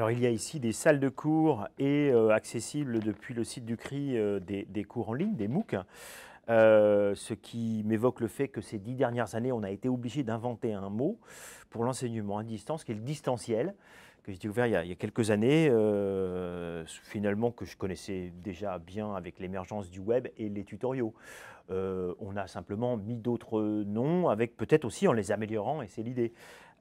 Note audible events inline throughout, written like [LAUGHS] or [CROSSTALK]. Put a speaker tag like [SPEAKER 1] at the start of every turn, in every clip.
[SPEAKER 1] Alors, il y a ici des salles de cours et euh, accessibles depuis le site du CRI euh, des, cours en ligne, des MOOC, euh, ce qui m'évoque le fait que ces dix dernières années, on a été obligé d'inventer un mot pour l'enseignement à distance, qui est le distanciel que j'ai découvert il y, a, quelques années, euh, finalement que je connaissais déjà bien avec l'émergence du web et les tutoriaux. Euh, on a simplement mis d'autres noms, avec peut-être aussi en les améliorant, et c'est l'idée.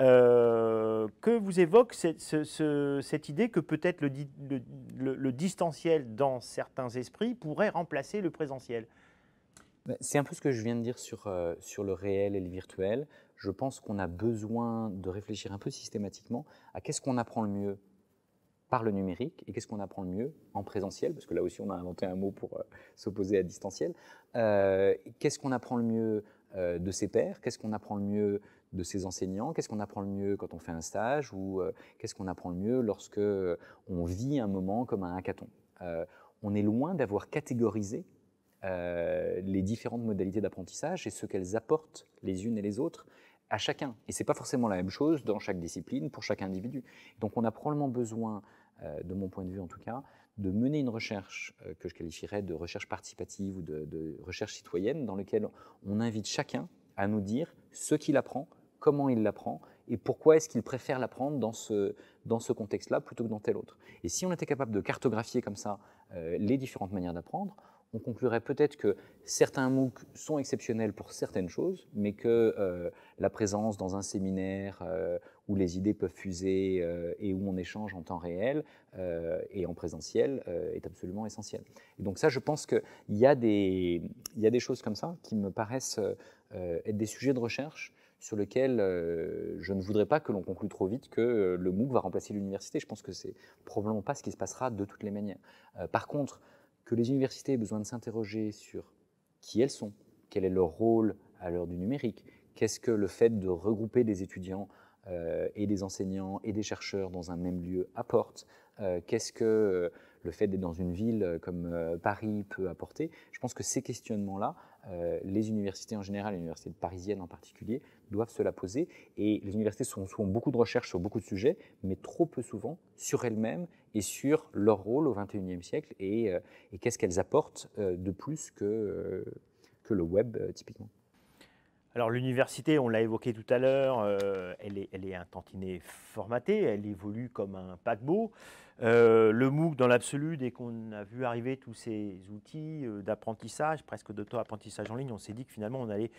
[SPEAKER 1] Euh, que vous évoque cette, idée que peut-être le, distanciel dans certains esprits pourrait remplacer le présentiel
[SPEAKER 2] ben, C'est un peu ce que je viens de dire sur le réel et le virtuel je pense qu'on a besoin de réfléchir un peu systématiquement à qu'est-ce qu'on apprend le mieux par le numérique et qu'est-ce qu'on apprend le mieux en présentiel, parce que là aussi on a inventé un mot pour euh, s'opposer à distanciel. Euh, qu'est-ce qu'on apprend le mieux euh, de ses pairs Qu'est-ce qu'on apprend le mieux de ses enseignants Qu'est-ce qu'on apprend le mieux quand on fait un stage Ou qu'est-ce qu'on apprend le mieux lorsque on vit un moment comme un hackathon On est loin d'avoir catégorisé les différentes modalités d'apprentissage et ce qu'elles apportent les unes et les autres à chacun. Et c'est pas forcément la même chose dans chaque discipline, pour chaque individu. Donc on a probablement besoin, euh, de mon point de vue en tout cas, de mener une recherche euh, que je qualifierais de recherche participative ou de, recherche citoyenne, dans laquelle on invite chacun à nous dire ce qu'il apprend, comment il l'apprend, et pourquoi est-ce qu'il préfère l'apprendre dans ce, dans ce contexte-là plutôt que dans tel autre. Et si on était capable de cartographier comme ça euh, les différentes manières d'apprendre, on conclurait peut-être que certains MOOC sont exceptionnels pour certaines choses, mais que euh, la présence dans un séminaire euh, où les idées peuvent fuser euh, et où on échange en temps réel et en présentiel est absolument essentielle. Et donc ça, je pense qu'il y, a des, choses comme ça qui me paraissent être des sujets de recherche sur lesquels je ne voudrais pas que l'on conclue trop vite que le MOOC va remplacer l'université. Je pense que c'est probablement pas ce qui se passera de toutes les manières. par contre, que les universités aient besoin de s'interroger sur qui elles sont, quel est leur rôle à l'heure du numérique, qu'est-ce que le fait de regrouper des étudiants euh, et des enseignants et des chercheurs dans un même lieu apporte, euh, qu'est-ce que le fait d'être dans une ville euh, comme euh, Paris peut apporter. Je pense que ces questionnements-là, euh, les universités en général, les universités parisiennes en particulier, doivent se la poser. Et les universités sont, souvent beaucoup de recherches sur beaucoup de sujets, mais trop peu souvent sur elles-mêmes et sur leur rôle au XXIe siècle et, qu'est-ce qu'elles apportent de plus que, que le web typiquement.
[SPEAKER 1] Alors l'université, on l'a évoqué tout à l'heure, elle, est, elle, est, un tantinet formaté, elle évolue comme un paquebot. Euh, le MOOC, dans l'absolu, dès qu'on a vu arriver tous ces outils euh, d'apprentissage, presque d'auto-apprentissage en ligne, on s'est dit que finalement, on allait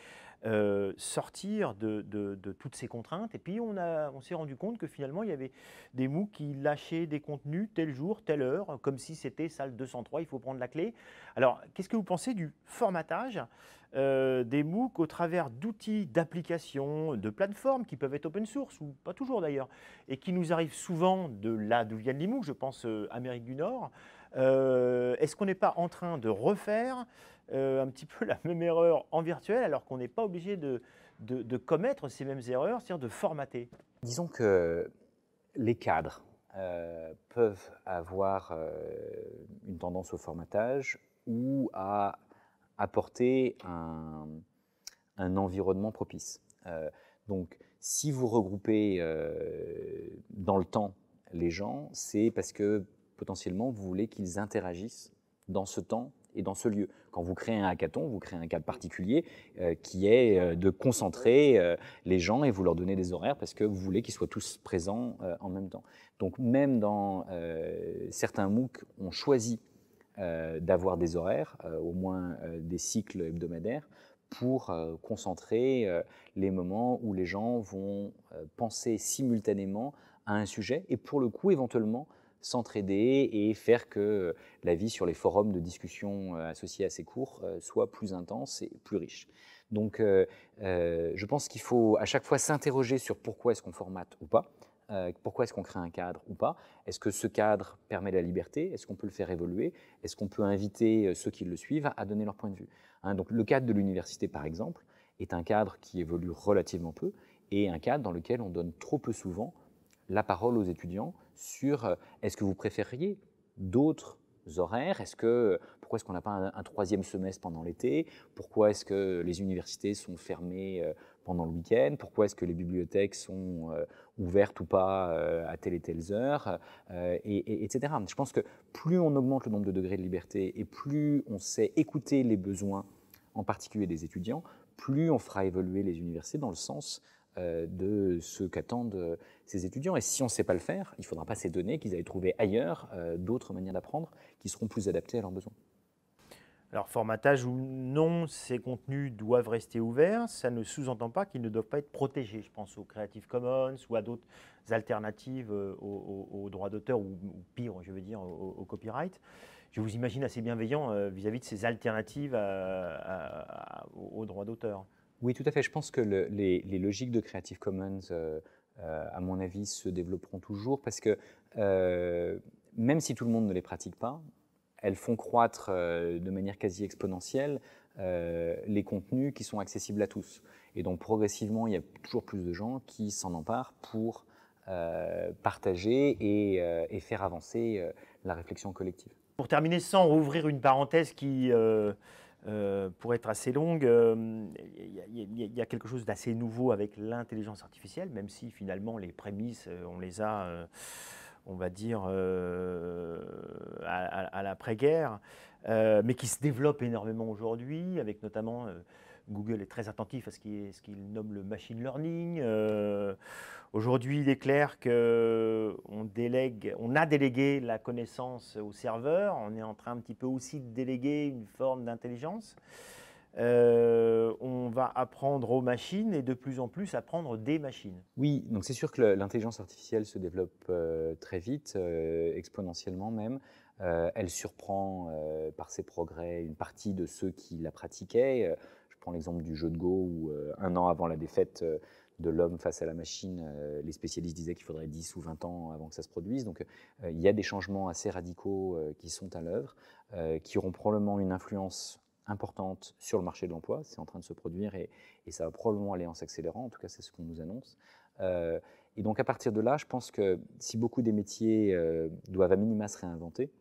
[SPEAKER 1] euh, sortir de, toutes ces contraintes. Et puis, on, on s'est rendu compte que finalement, il y avait des MOOC qui lâchaient des contenus tel jour, telle heure, comme si c'était salle 203, il faut prendre la clé. Alors, qu'est-ce que vous pensez du formatage des MOOC au travers d'outils, d'applications, de plateformes qui peuvent être open source, ou pas toujours d'ailleurs, et qui nous arrivent souvent de là d'où viennent les MOOC je pense euh, Amérique du Nord. Euh, est-ce qu'on n'est pas en train de refaire euh, un petit peu la même erreur en virtuel alors qu'on n'est pas obligé de, commettre ces mêmes erreurs, c'est-à-dire de formater
[SPEAKER 2] Disons que les cadres peuvent avoir une tendance au formatage ou à apporter un, environnement propice. donc, si vous regroupez dans le temps les gens, c'est parce que potentiellement, vous voulez qu'ils interagissent dans ce temps et dans ce lieu. Quand vous créez un hackathon, vous créez un cadre particulier euh, qui est euh, de concentrer euh, les gens et vous leur donner des horaires parce que vous voulez qu'ils soient tous présents en même temps. Donc même dans certains MOOC, on choisit d'avoir des horaires, au moins des cycles hebdomadaires, pour concentrer les moments où les gens vont penser simultanément à un sujet et pour le coup éventuellement s'entraider et faire que euh, la vie sur les forums de discussion euh, associés à ces cours euh, soit plus intense et plus riche. Donc je pense qu'il faut à chaque fois s'interroger sur pourquoi est-ce qu'on formate ou pas, pourquoi est-ce qu'on crée un cadre ou pas, est-ce que ce cadre permet la liberté, est-ce qu'on peut le faire évoluer, est-ce qu'on peut inviter ceux qui le suivent à donner leur point de vue. Hein, donc le cadre de l'université par exemple est un cadre qui évolue relativement peu et un cadre dans lequel on donne trop peu souvent la parole aux étudiants sur euh, est-ce que vous préfériez d'autres horaires Est-ce que pourquoi est-ce qu'on n'a pas un, troisième semestre pendant l'été Pourquoi est-ce que les universités sont fermées euh, pendant le week-end Pourquoi est-ce que les bibliothèques sont euh, ouvertes ou pas à telle et telle heure et, Etc. Je pense que plus on augmente le nombre de degrés de liberté et plus on sait écouter les besoins, en particulier des étudiants, plus on fera évoluer les universités dans le sens euh, de ce qu'attendent euh, ces étudiants. Et si on ne sait pas le faire, il ne faudra pas ces données qu'ils avaient trouvées ailleurs, euh, d'autres manières d'apprendre, qui seront plus adaptées à leurs besoins. Alors,
[SPEAKER 1] formatage ou non, ces contenus doivent rester ouverts. Ça ne sous-entend pas qu'ils ne doivent pas être protégés. Je pense aux Creative Commons ou à d'autres alternatives aux, droits d'auteur ou, pire, je veux dire, au, copyright. Je vous imagine assez bienveillant vis-à-vis de ces
[SPEAKER 2] alternatives aux droits d'auteur. Oui, tout à fait. Je pense que les, logiques de Creative Commons, euh, euh, à mon avis, se développeront toujours parce que euh, même si tout le monde ne les pratique pas, elles font croître de manière quasi exponentielle les contenus qui sont accessibles à tous. Et donc progressivement, il y a toujours plus de gens qui s'en emparent pour partager et, et, faire avancer la réflexion collective.
[SPEAKER 1] Pour terminer, sans rouvrir une parenthèse qui euh, pour être assez longue, il y, a quelque chose d'assez nouveau avec l'intelligence artificielle, même si finalement les prémices, euh, on les a, euh, on va dire, à, à l'après-guerre, mais qui se développe énormément aujourd'hui, avec notamment Google est très attentif à ce qu'il nomme le machine learning. Euh, aujourd'hui, il est clair qu'on on a délégué la connaissance au serveur. On est en train un petit peu aussi de déléguer une forme d'intelligence. Euh, on va apprendre aux machines et de plus en plus apprendre des machines.
[SPEAKER 2] Oui, donc c'est sûr que l'intelligence artificielle se développe euh, très vite, exponentiellement même. elle surprend par ses progrès une partie de ceux qui la pratiquaient prends l'exemple du jeu de Go où euh, un an avant la défaite euh, de l'homme face à la machine, euh, les spécialistes disaient qu'il faudrait 10 ou 20 ans avant que ça se produise. Donc il y a des changements assez radicaux qui sont à l'œuvre, qui auront probablement une influence importante sur le marché de l'emploi. C'est en train de se produire et, ça va probablement aller en s'accélérant. En tout cas, c'est ce qu'on nous annonce. et donc, à partir de là, je pense que si beaucoup des métiers doivent à minima se réinventer,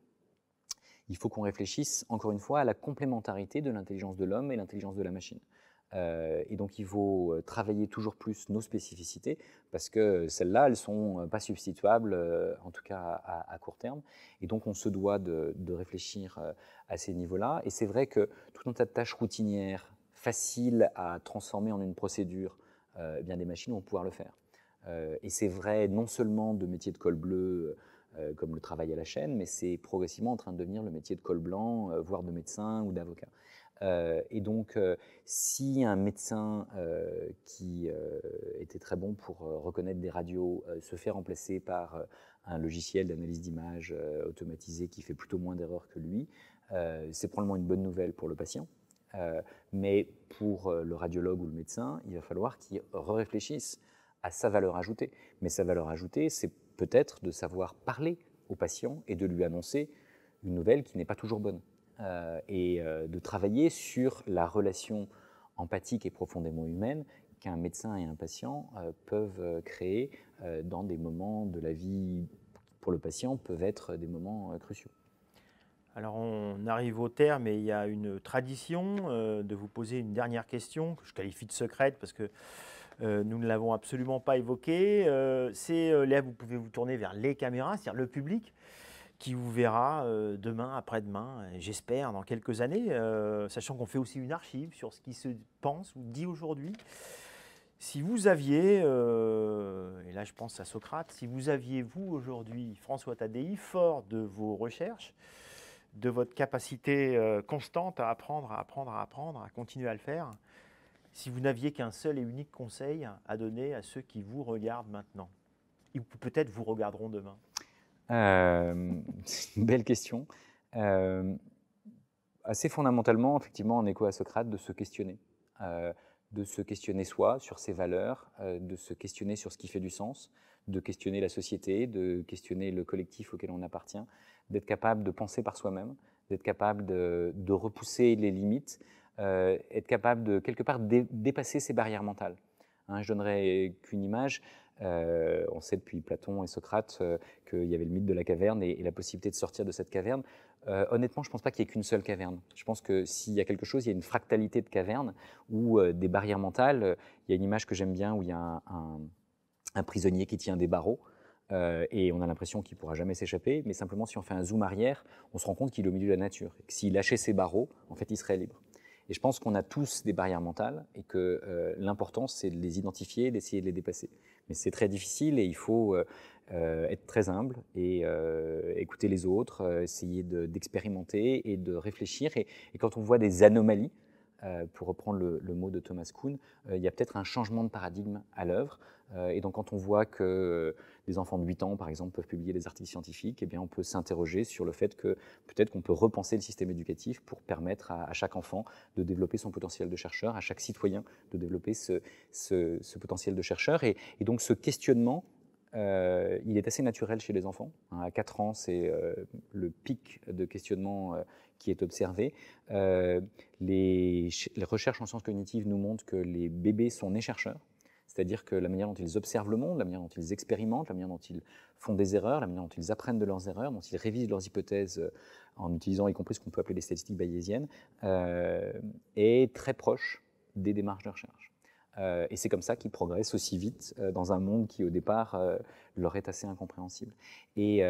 [SPEAKER 2] il faut qu'on réfléchisse, encore une fois, à la complémentarité de l'intelligence de l'homme et l'intelligence de la machine. Euh, et donc, il faut euh, travailler toujours plus nos spécificités, parce que celles-là, elles ne sont euh, pas substituables, en tout cas à, court terme. Et donc, on se doit de, réfléchir à ces niveaux-là. Et c'est vrai que tout un tas de tâches routinières, faciles à transformer en une procédure, eh bien, des machines vont pouvoir le faire. et c'est vrai non seulement de métiers de col bleu, euh, comme le travail à la chaîne, mais c'est progressivement en train de devenir le métier de col blanc, euh, voire de médecin ou d'avocat. Euh, et donc, si un médecin qui était très bon pour reconnaître des radios se fait remplacer par un logiciel d'analyse d'image automatisé qui fait plutôt moins d'erreurs que lui, c'est probablement une bonne nouvelle pour le patient. mais pour le radiologue ou le médecin, il va falloir qu'il réfléchisse à sa valeur ajoutée. Mais sa valeur ajoutée, c'est peut-être de savoir parler au patient et de lui annoncer une nouvelle qui n'est pas toujours bonne. Euh, et euh, de travailler sur la relation empathique et profondément humaine qu'un médecin et un patient euh, peuvent créer dans des moments de la vie pour le patient peuvent être des moments cruciaux.
[SPEAKER 1] Alors on arrive au terme et il y a une tradition de vous poser une dernière question que je qualifie de secrète parce que euh, nous ne l'avons absolument pas évoqué. Euh, c'est euh, là, vous pouvez vous tourner vers les caméras, c'est-à-dire le public qui vous verra demain, après-demain, j'espère, dans quelques années, sachant qu'on fait aussi une archive sur ce qui se pense ou dit aujourd'hui. Si vous aviez, et là je pense à Socrate, si vous aviez, vous aujourd'hui, François Tadei, fort de vos recherches, de votre capacité constante à apprendre, à apprendre, à apprendre, à continuer à le faire, si vous n'aviez qu'un seul et unique conseil à donner à ceux qui vous regardent maintenant Ou peut-être vous regarderont demain
[SPEAKER 2] euh, [LAUGHS] C'est une belle question. Euh, assez fondamentalement, effectivement, en écho à Socrate, de se questionner. Euh, de se questionner soi sur ses valeurs, de se questionner sur ce qui fait du sens, de questionner la société, de questionner le collectif auquel on appartient, d'être capable de penser par soi-même, d'être capable de repousser les limites, euh, être capable de quelque part dépasser ces barrières mentales. Hein, je donnerai qu'une image. Euh, on sait depuis Platon et Socrate euh, qu'il y avait le mythe de la caverne et, la possibilité de sortir de cette caverne. honnêtement, je ne pense pas qu'il n'y ait qu'une seule caverne. Je pense que s'il y a quelque chose, il y a une fractalité de cavernes ou des barrières mentales. Il y a une image que j'aime bien où il y a un, prisonnier qui tient des barreaux. et on a l'impression qu'il ne pourra jamais s'échapper, mais simplement si on fait un zoom arrière, on se rend compte qu'il est au milieu de la nature. s'il lâchait ses barreaux, en fait, il serait libre. Et je pense qu'on a tous des barrières mentales et que euh, l'important, c'est de les identifier, d'essayer de les dépasser. Mais c'est très difficile et il faut euh, euh, être très humble et écouter les autres, essayer d'expérimenter et de réfléchir. et, quand on voit des anomalies, euh, pour reprendre le, mot de Thomas Kuhn, euh, il y a peut-être un changement de paradigme à l'œuvre. Euh, et donc, quand on voit que des enfants de 8 ans, par exemple, peuvent publier des articles scientifiques, eh bien, on peut s'interroger sur le fait que peut-être qu'on peut repenser le système éducatif pour permettre à, chaque enfant de développer son potentiel de chercheur, à chaque citoyen de développer ce, potentiel de chercheur. et donc, ce questionnement euh, il est assez naturel chez les enfants. Hein, à 4 ans, c'est euh, le pic de questionnement euh, qui est observé. Les, recherches en sciences cognitives nous montrent que les bébés sont nés chercheurs, c'est-à-dire que la manière dont ils observent le monde, la manière dont ils expérimentent, la manière dont ils font des erreurs, la manière dont ils apprennent de leurs erreurs, dont ils révisent leurs hypothèses en utilisant y compris ce qu'on peut appeler les statistiques bayésiennes, est très proche des démarches de recherche. Euh, et c'est comme ça qu'ils progressent aussi vite euh, dans un monde qui, au départ, euh, leur est assez incompréhensible. Et,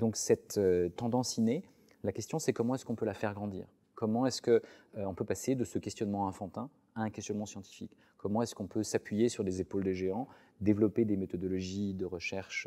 [SPEAKER 2] donc, cette tendance innée, la question, c'est comment est-ce qu'on peut la faire grandir Comment est-ce qu'on peut passer de ce questionnement infantin à un questionnement scientifique Comment est-ce qu'on peut s'appuyer sur les épaules des géants, développer des méthodologies de recherche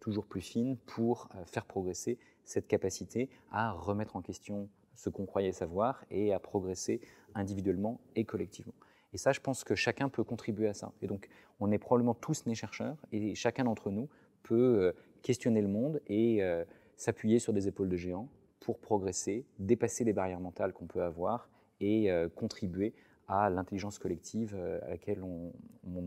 [SPEAKER 2] toujours plus fines pour faire progresser cette capacité à remettre en question ce qu'on croyait savoir et à progresser individuellement et collectivement et ça, je pense que chacun peut contribuer à ça. Et donc, on est probablement tous nés chercheurs et chacun d'entre nous peut euh, questionner le monde et euh, s'appuyer sur des épaules de géants pour progresser, dépasser les barrières mentales qu'on peut avoir et euh, contribuer à l'intelligence collective à laquelle on,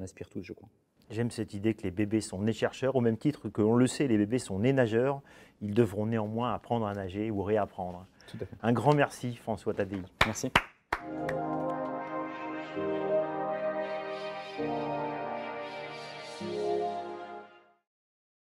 [SPEAKER 2] aspire tous,
[SPEAKER 1] je crois. J'aime cette idée que les bébés sont nés chercheurs, au même titre que l'on le sait, les bébés sont nés nageurs. Ils devront néanmoins apprendre à nager ou réapprendre. Tout à fait. Un grand merci, François Tadei. Merci.